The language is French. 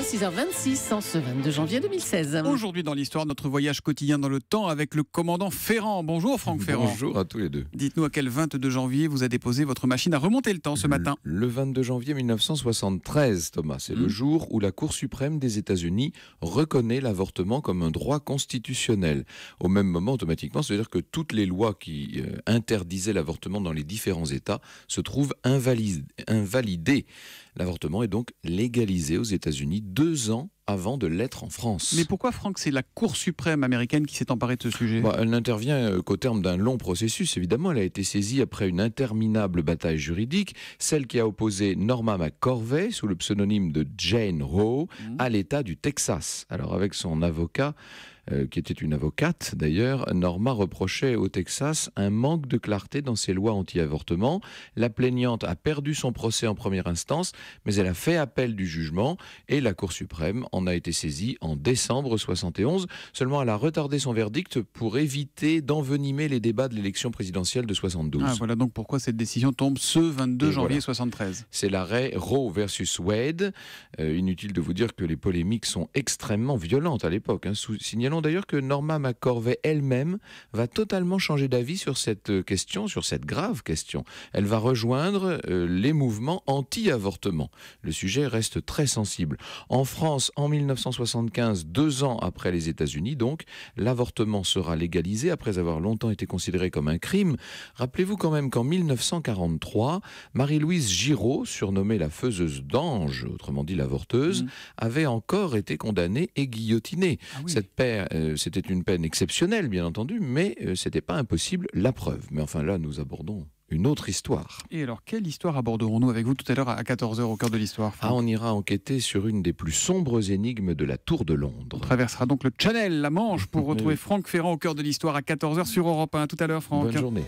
6h26 en ce 22 janvier 2016. Aujourd'hui dans l'histoire, notre voyage quotidien dans le temps avec le commandant Ferrand. Bonjour Franck Ferrand. Bonjour à tous les deux. Dites-nous à quel 22 janvier vous a déposé votre machine à remonter le temps ce matin. Le 22 janvier 1973, Thomas, c'est le hmm. jour où la Cour suprême des États-Unis reconnaît l'avortement comme un droit constitutionnel. Au même moment, automatiquement, c'est-à-dire que toutes les lois qui euh, interdisaient l'avortement dans les différents États se trouvent invalidées. invalidées. L'avortement est donc légalisé aux États-Unis deux ans avant de l'être en France. Mais pourquoi, Franck, c'est la Cour suprême américaine qui s'est emparée de ce sujet bah, Elle n'intervient euh, qu'au terme d'un long processus, évidemment. Elle a été saisie après une interminable bataille juridique, celle qui a opposé Norma McCorvey, sous le pseudonyme de Jane Roe, mmh. à l'État du Texas. Alors, avec son avocat, euh, qui était une avocate d'ailleurs, Norma reprochait au Texas un manque de clarté dans ses lois anti-avortement. La plaignante a perdu son procès en première instance, mais elle a fait appel du jugement et la Cour suprême en a été saisie en décembre 71. Seulement, elle a retardé son verdict pour éviter d'envenimer les débats de l'élection présidentielle de 72. Ah, voilà donc pourquoi cette décision tombe ce 22 janvier 73. C'est l'arrêt Roe versus Wade. Euh, inutile de vous dire que les polémiques sont extrêmement violentes à l'époque. Hein, sous, d'ailleurs que Norma McCorvey elle-même va totalement changer d'avis sur cette euh, question, sur cette grave question. Elle va rejoindre euh, les mouvements anti-avortement. Le sujet reste très sensible. En France, en 1975, deux ans après les États-Unis, donc, l'avortement sera légalisé après avoir longtemps été considéré comme un crime. Rappelez-vous quand même qu'en 1943, Marie-Louise Giraud, surnommée la faiseuse d'ange, autrement dit l'avorteuse, mmh. avait encore été condamnée et guillotinée. Ah cette paire euh, c'était une peine exceptionnelle, bien entendu, mais euh, c'était pas impossible la preuve. Mais enfin là, nous abordons une autre histoire. Et alors, quelle histoire aborderons-nous avec vous tout à l'heure à 14h au cœur de l'histoire Ah, on ira enquêter sur une des plus sombres énigmes de la Tour de Londres. On traversera donc le Channel, la Manche, pour retrouver Franck Ferrand au cœur de l'histoire à 14h sur Europe 1. Tout à l'heure, Franck. Bonne journée.